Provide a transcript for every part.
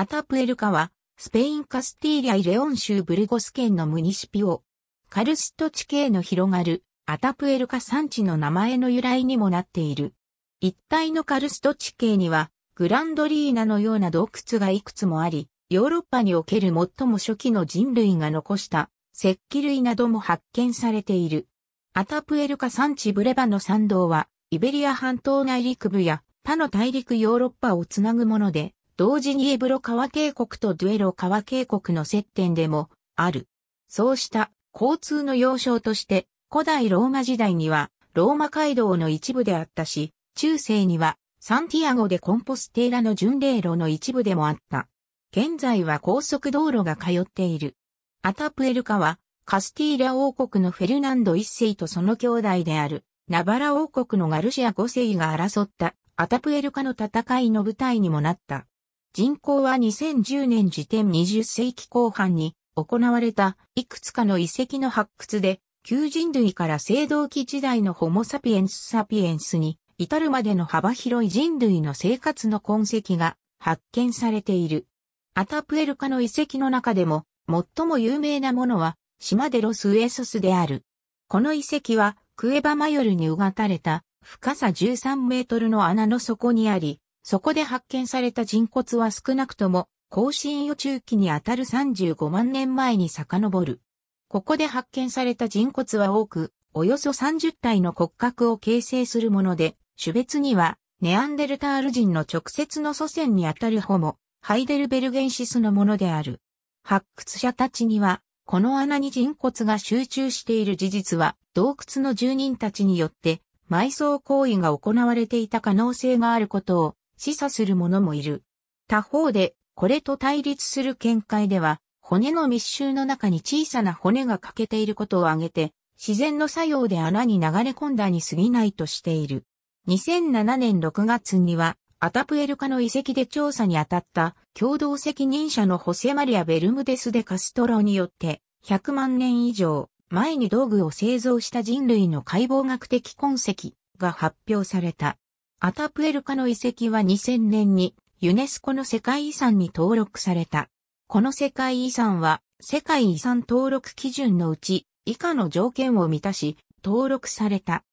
アタプエルカは、スペインカスティーリア・イレオン州ブルゴス県のムニシピオ。カルスト地形の広がるアタプエルカ山地の名前の由来にもなっている。一帯のカルスト地形には、グランドリーナのような洞窟がいくつもあり、ヨーロッパにおける最も初期の人類が残した石器類なども発見されている。アタプエルカ山地ブレバの山道は、イベリア半島内陸部や他の大陸ヨーロッパをつなぐもので、同時にエブロ川渓谷とデュエロ川渓谷の接点でもある。そうした交通の要衝として古代ローマ時代にはローマ街道の一部であったし、中世にはサンティアゴでコンポステーラの巡礼路の一部でもあった。現在は高速道路が通っている。アタプエルカはカスティーラ王国のフェルナンド一世とその兄弟であるナバラ王国のガルシア五世が争ったアタプエルカの戦いの舞台にもなった。人口は2010年時点20世紀後半に行われたいくつかの遺跡の発掘で、旧人類から青銅器時代のホモサピエンスサピエンスに至るまでの幅広い人類の生活の痕跡が発見されている。アタプエルカの遺跡の中でも最も有名なものは島でロスウエソスである。この遺跡はクエバマヨルにうがたれた深さ13メートルの穴の底にあり、そこで発見された人骨は少なくとも、更新予中期にあたる35万年前に遡る。ここで発見された人骨は多く、およそ30体の骨格を形成するもので、種別には、ネアンデルタール人の直接の祖先にあたるホモ、ハイデルベルゲンシスのものである。発掘者たちには、この穴に人骨が集中している事実は、洞窟の住人たちによって、埋葬行為が行われていた可能性があることを示唆する者もいる。他方で、これと対立する見解では、骨の密集の中に小さな骨が欠けていることを挙げて、自然の作用で穴に流れ込んだに過ぎないとしている。2007年6月には、アタプエルカの遺跡で調査に当たった共同責任者のホセマリア・ベルムデス・デ・カストロによって、100万年以上前に道具を製造した人類の解剖学的痕跡が発表された。アタプエルカの遺跡は2000年にユネスコの世界遺産に登録された。この世界遺産は世界遺産登録基準のうち以下の条件を満たし登録された。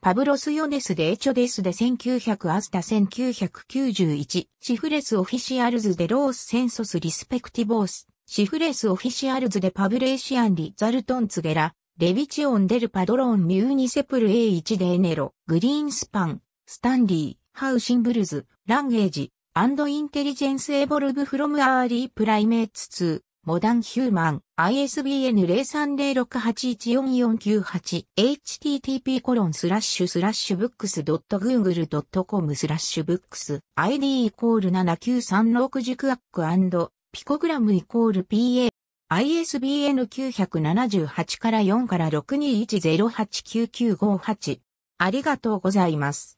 パブロス・ヨネス・デ・エチョデスで1900アスタ1991シフレス・オフィシアルズ・デ・ロース・センソス・リスペクティボースシフレス・オフィシアルズ・デ・パブレーシアン・リ・ザルトン・ツゲラレビチオン・デル・パドロン・ミューニセプル A1 デ・エネログリーンスパンスタンリー、ハウシンブルズ、ランゲージ、アンドインテリジェンスエボルブフロムアーリープライメーツ2、モダンヒューマン、ISBN 0306814498、http コロンスラッシュスラッシュブックスドットグーグルドットコムスラッシュブックス、id イコール7936軸アックピコグラムイコール PA ISBN 978から4から62108995 8ありがとうございます。